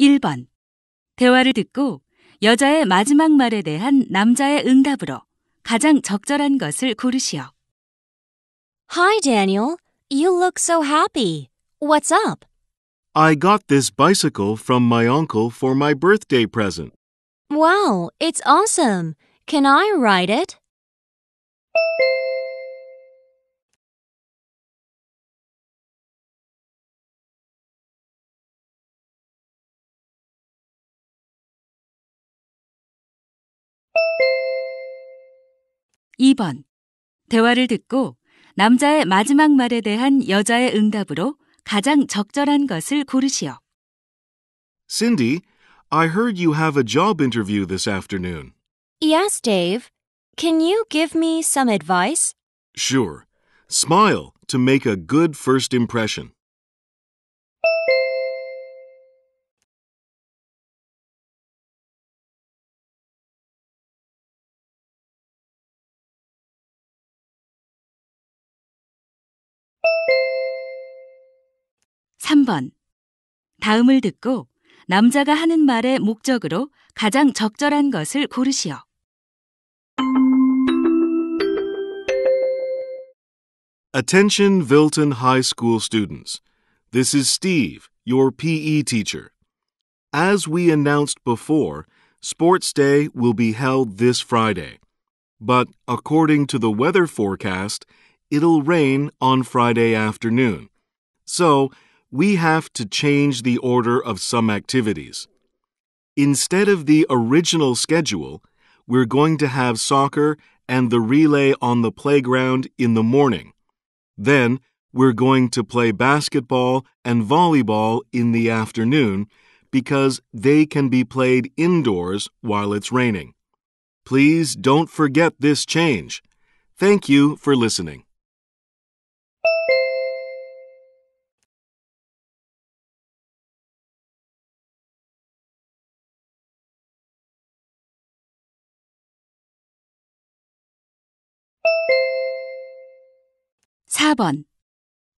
1번. 대화를 듣고 여자의 마지막 말에 대한 남자의 응답으로 가장 적절한 것을 고르시오. Hi, Daniel. You look so happy. What's up? I got this bicycle from my uncle for my birthday present. Wow, it's awesome. Can I ride it? 2번. 대화를 듣고 남자의 마지막 말에 대한 여자의 응답으로 가장 적절한 것을 고르시오. Cindy, I heard you have a job interview this afternoon. Yes, Dave. Can you give me some advice? Sure. Smile to make a good first impression. 3번. 다음을 듣고 남자가 하는 말의 목적으로 가장 적절한 것을 Attention Vilton High School students. This is Steve, your PE teacher. As we announced before, Sports Day will be held this Friday. But according to the weather forecast, it'll rain on Friday afternoon. So, we have to change the order of some activities. Instead of the original schedule, we're going to have soccer and the relay on the playground in the morning. Then, we're going to play basketball and volleyball in the afternoon because they can be played indoors while it's raining. Please don't forget this change. Thank you for listening. 4번.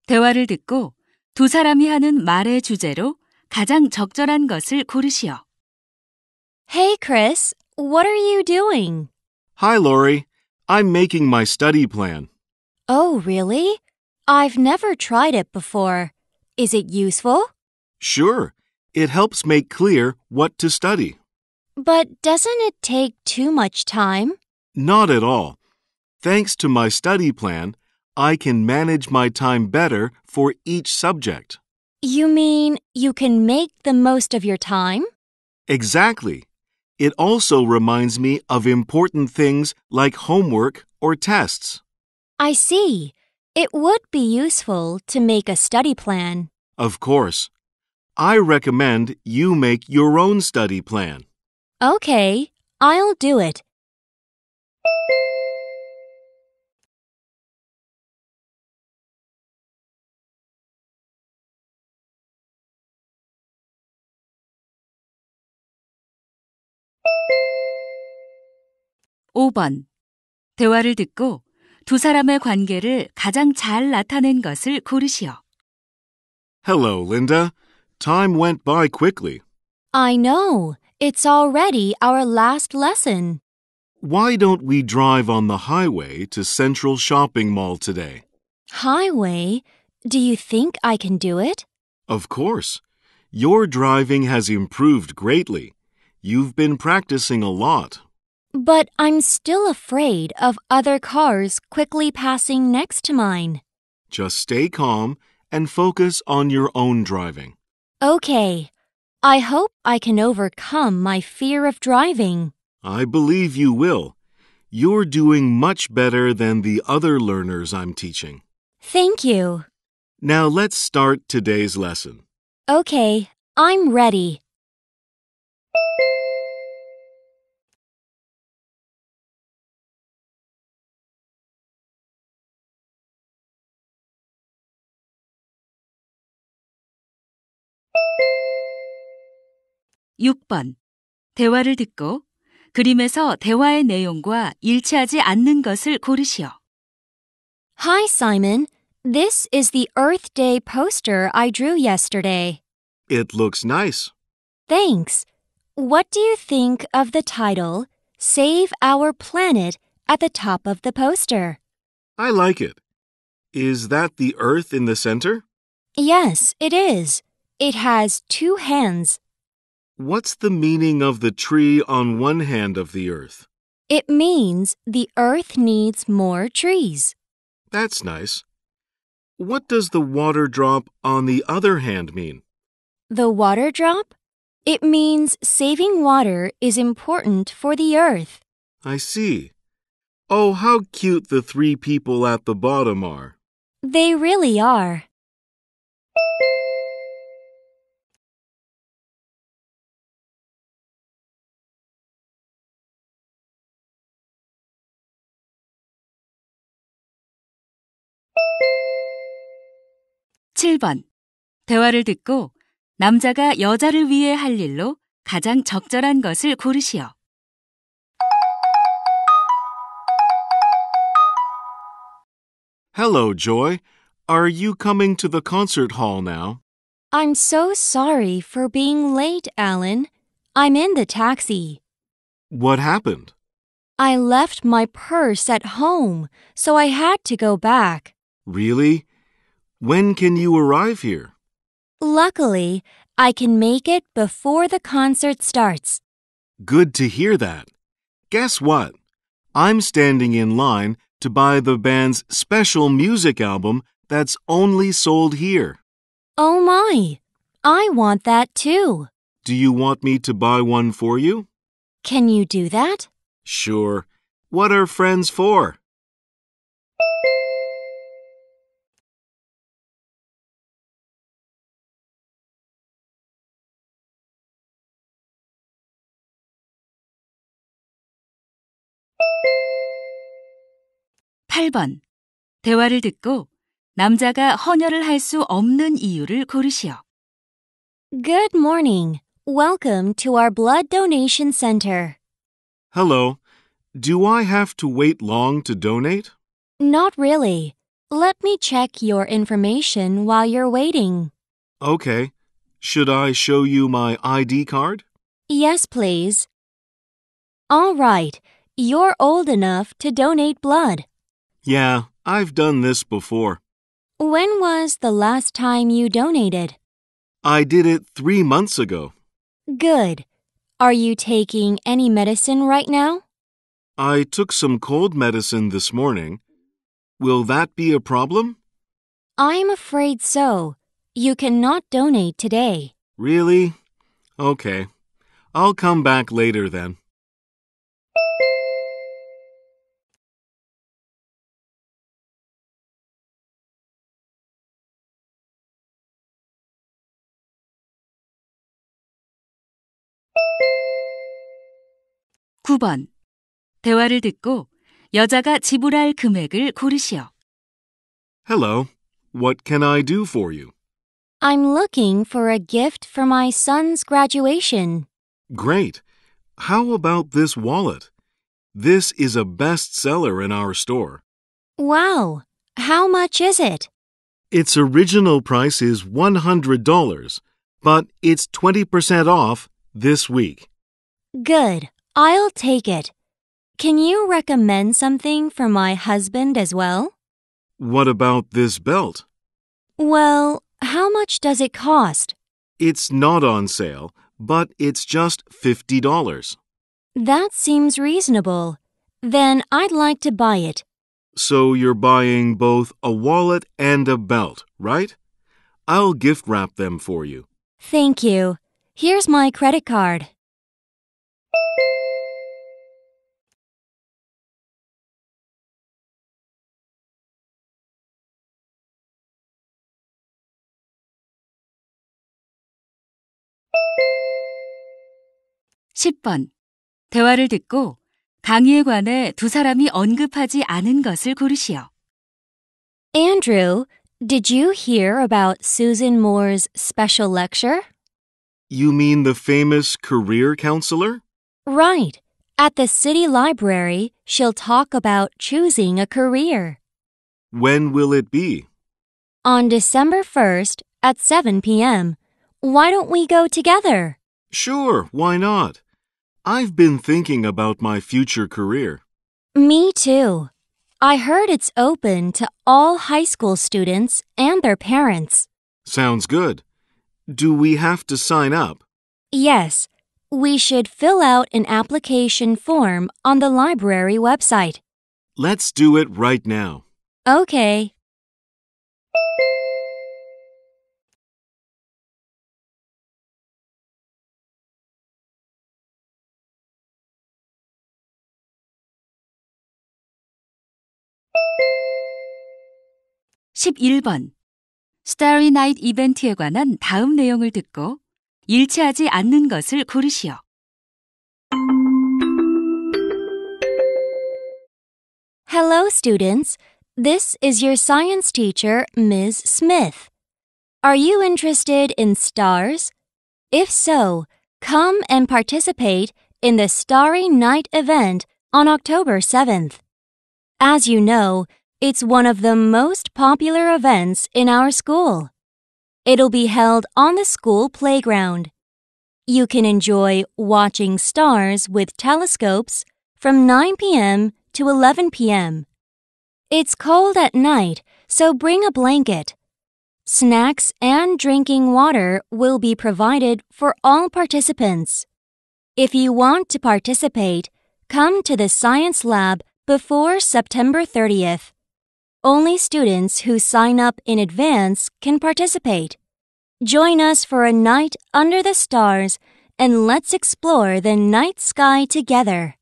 대화를 듣고 두 사람이 하는 말의 주제로 가장 적절한 것을 고르시오. Hey, Chris. What are you doing? Hi, Lori. I'm making my study plan. Oh, really? I've never tried it before. Is it useful? Sure. It helps make clear what to study. But doesn't it take too much time? Not at all. Thanks to my study plan, I can manage my time better for each subject. You mean you can make the most of your time? Exactly. It also reminds me of important things like homework or tests. I see. It would be useful to make a study plan. Of course. I recommend you make your own study plan. Okay, I'll do it. 5번. 대화를 듣고 두 사람의 관계를 가장 잘 나타낸 것을 고르시오. Hello, Linda. Time went by quickly. I know. It's already our last lesson. Why don't we drive on the highway to Central Shopping Mall today? Highway? Do you think I can do it? Of course. Your driving has improved greatly. You've been practicing a lot but I'm still afraid of other cars quickly passing next to mine. Just stay calm and focus on your own driving. Okay. I hope I can overcome my fear of driving. I believe you will. You're doing much better than the other learners I'm teaching. Thank you. Now let's start today's lesson. Okay, I'm ready. 6번. 대화를 듣고 그림에서 대화의 내용과 일치하지 않는 것을 고르시오. Hi, Simon. This is the Earth Day poster I drew yesterday. It looks nice. Thanks. What do you think of the title, Save Our Planet, at the top of the poster? I like it. Is that the Earth in the center? Yes, it is. It has two hands What's the meaning of the tree on one hand of the earth? It means the earth needs more trees. That's nice. What does the water drop on the other hand mean? The water drop? It means saving water is important for the earth. I see. Oh, how cute the three people at the bottom are. They really are. 대화를 듣고 남자가 여자를 위해 할 일로 가장 적절한 것을 고르시오. Hello, Joy. Are you coming to the concert hall now? I'm so sorry for being late, Alan. I'm in the taxi. What happened? I left my purse at home, so I had to go back. Really? When can you arrive here? Luckily, I can make it before the concert starts. Good to hear that. Guess what? I'm standing in line to buy the band's special music album that's only sold here. Oh my! I want that too. Do you want me to buy one for you? Can you do that? Sure. What are friends for? 8번. 대화를 듣고 남자가 헌혈을 없는 이유를 고르시오. Good morning. Welcome to our blood donation center. Hello. Do I have to wait long to donate? Not really. Let me check your information while you're waiting. Okay. Should I show you my ID card? Yes, please. All right. You're old enough to donate blood. Yeah, I've done this before. When was the last time you donated? I did it three months ago. Good. Are you taking any medicine right now? I took some cold medicine this morning. Will that be a problem? I'm afraid so. You cannot donate today. Really? Okay. I'll come back later then. 9번. 대화를 듣고 여자가 지불할 금액을 고르시오. Hello. What can I do for you? I'm looking for a gift for my son's graduation. Great. How about this wallet? This is a best seller in our store. Wow. How much is it? Its original price is $100, but it's 20% off this week. Good. I'll take it. Can you recommend something for my husband as well? What about this belt? Well, how much does it cost? It's not on sale, but it's just $50. That seems reasonable. Then I'd like to buy it. So you're buying both a wallet and a belt, right? I'll gift wrap them for you. Thank you. Here's my credit card. 10번. 대화를 듣고 강의에 관해 두 사람이 언급하지 않은 것을 고르시오. Andrew, did you hear about Susan Moore's special lecture? You mean the famous career counselor? Right. At the city library, she'll talk about choosing a career. When will it be? On December 1st at 7 p.m. Why don't we go together? Sure, why not? I've been thinking about my future career. Me too. I heard it's open to all high school students and their parents. Sounds good. Do we have to sign up? Yes. We should fill out an application form on the library website. Let's do it right now. Okay. 11번. Starry Night 이벤트에 관한 다음 내용을 듣고 일치하지 않는 것을 고르시오. Hello, students. This is your science teacher, Ms. Smith. Are you interested in stars? If so, come and participate in the Starry Night event on October 7th. As you know, it's one of the most popular events in our school. It'll be held on the school playground. You can enjoy watching stars with telescopes from 9 p.m. to 11 p.m. It's cold at night, so bring a blanket. Snacks and drinking water will be provided for all participants. If you want to participate, come to the science lab before September 30th. Only students who sign up in advance can participate. Join us for a night under the stars and let's explore the night sky together.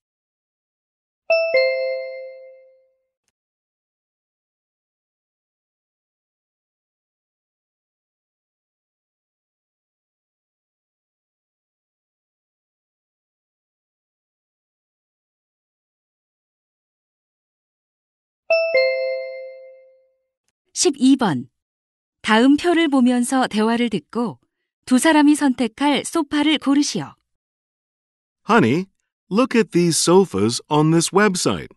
12번. 다음 표를 보면서 대화를 듣고 두 사람이 선택할 소파를 고르시오. Honey, look at these sofas on this website.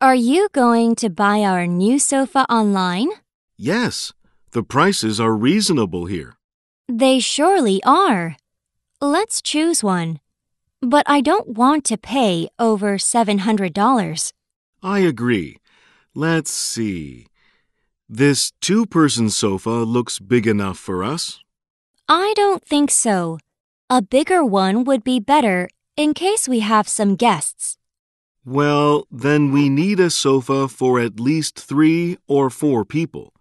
Are you going to buy our new sofa online? Yes, the prices are reasonable here. They surely are. Let's choose one. But I don't want to pay over $700. I agree. Let's see. This two person sofa looks big enough for us. I don't think so. A bigger one would be better in case we have some guests. Well, then we need a sofa for at least three or four people.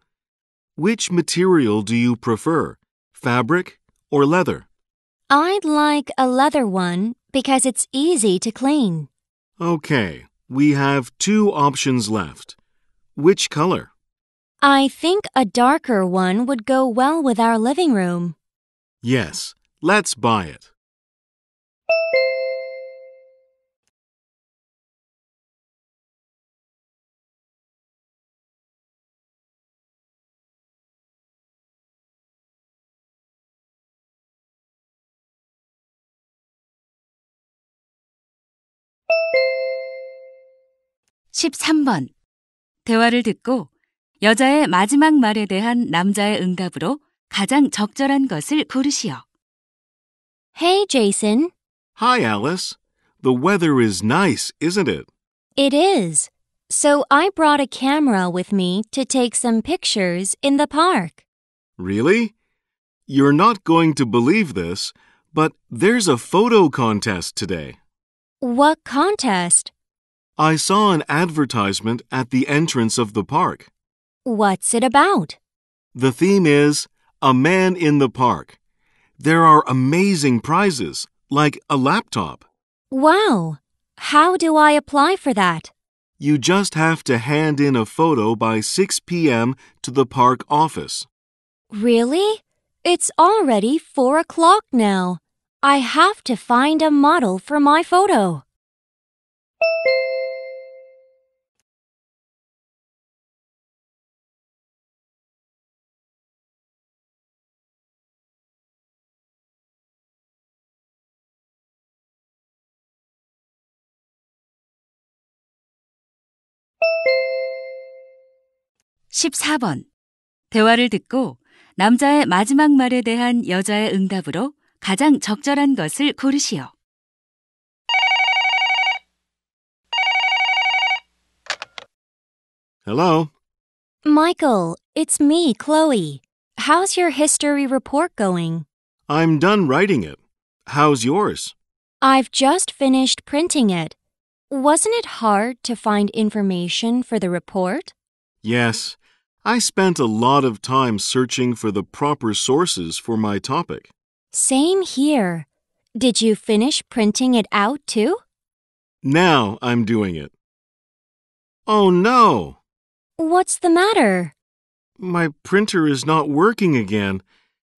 Which material do you prefer, fabric or leather? I'd like a leather one because it's easy to clean. Okay, we have two options left. Which color? I think a darker one would go well with our living room. Yes, let's buy it. (13번) 대화를 듣고 여자의 마지막 말에 대한 남자의 응답으로 가장 적절한 것을 고르시오. Hey, Jason. Hi, Alice. The weather is nice, isn't it? It is. So I brought a camera with me to take some pictures in the park. Really? You're not going to believe this, but there's a photo contest today. What contest? I saw an advertisement at the entrance of the park. What's it about? The theme is A Man in the Park. There are amazing prizes, like a laptop. Wow! How do I apply for that? You just have to hand in a photo by 6 p.m. to the park office. Really? It's already 4 o'clock now. I have to find a model for my photo. 14번. 대화를 듣고 남자의 마지막 말에 대한 여자의 응답으로 가장 적절한 것을 고르시오. Hello. Michael, it's me, Chloe. How's your history report going? I'm done writing it. How's yours? I've just finished printing it. Wasn't it hard to find information for the report? Yes. I spent a lot of time searching for the proper sources for my topic. Same here. Did you finish printing it out too? Now I'm doing it. Oh no! What's the matter? My printer is not working again.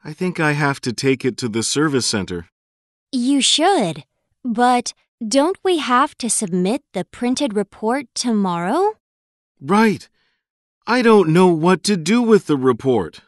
I think I have to take it to the service center. You should. But don't we have to submit the printed report tomorrow? Right. I don't know what to do with the report.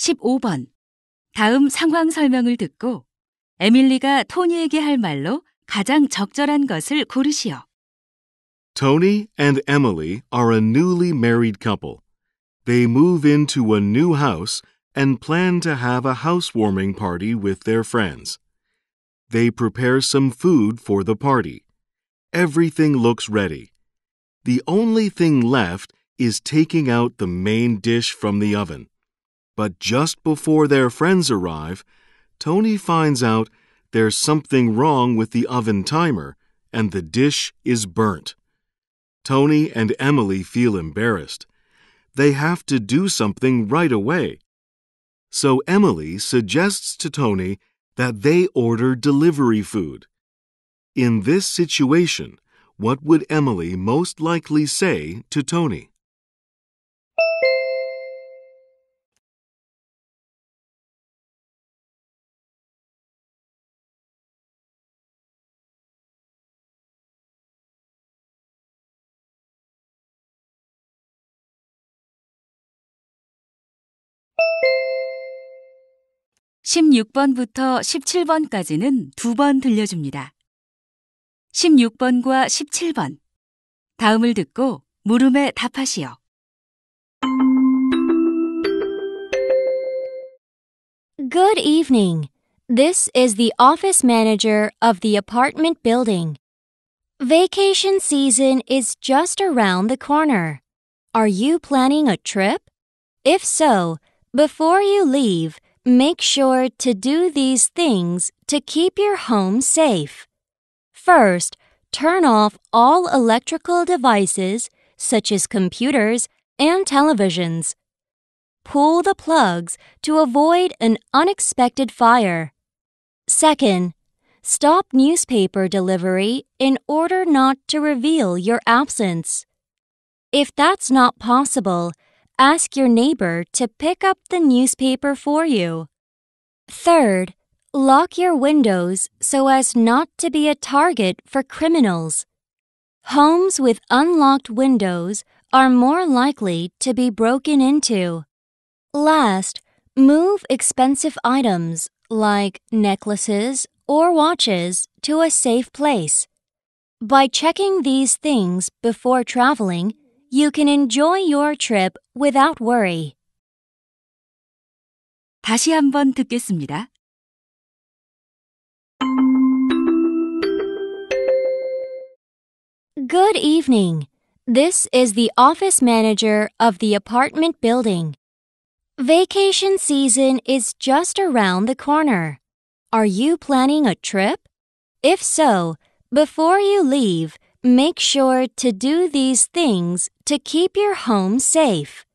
(15번) 다음 상황 설명을 듣고 에밀리가 토니에게 할 말로 가장 적절한 것을 고르시오. Tony and Emily are a newly married couple. They move into a new house and plan to have a housewarming party with their friends. They prepare some food for the party. Everything looks ready. The only thing left is taking out the main dish from the oven. But just before their friends arrive, Tony finds out there's something wrong with the oven timer and the dish is burnt. Tony and Emily feel embarrassed. They have to do something right away. So Emily suggests to Tony that they order delivery food. In this situation, what would Emily most likely say to Tony? 16번부터 17번까지는 두 번 들려줍니다. 16번과 17번. 다음을 듣고 물음에 답하시오. Good evening. This is the office manager of the apartment building. Vacation season is just around the corner. Are you planning a trip? If so, before you leave, Make sure to do these things to keep your home safe. First, turn off all electrical devices such as computers and televisions. Pull the plugs to avoid an unexpected fire. Second, stop newspaper delivery in order not to reveal your absence. If that's not possible, Ask your neighbor to pick up the newspaper for you. Third, lock your windows so as not to be a target for criminals. Homes with unlocked windows are more likely to be broken into. Last, move expensive items like necklaces or watches to a safe place. By checking these things before traveling, you can enjoy your trip without worry. 다시 한번 듣겠습니다. Good evening. This is the office manager of the apartment building. Vacation season is just around the corner. Are you planning a trip? If so, before you leave, Make sure to do these things to keep your home safe.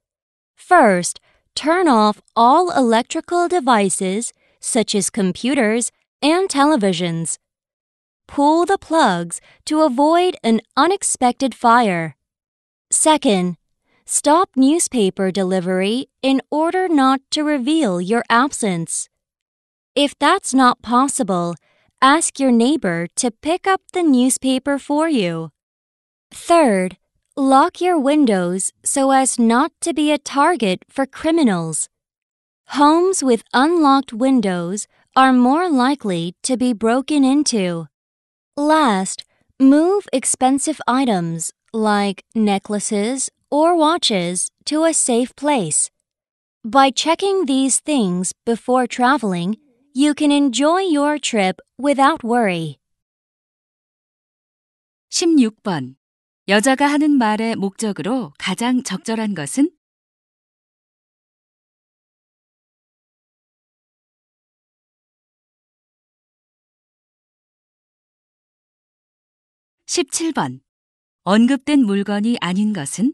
First, turn off all electrical devices such as computers and televisions. Pull the plugs to avoid an unexpected fire. Second, stop newspaper delivery in order not to reveal your absence. If that's not possible, Ask your neighbor to pick up the newspaper for you. Third, lock your windows so as not to be a target for criminals. Homes with unlocked windows are more likely to be broken into. Last, move expensive items like necklaces or watches to a safe place. By checking these things before traveling, You can enjoy your trip without worry. 16번. 여자가 하는 말의 목적으로 가장 적절한 것은? (17번) 언급된 물건이 아닌 것은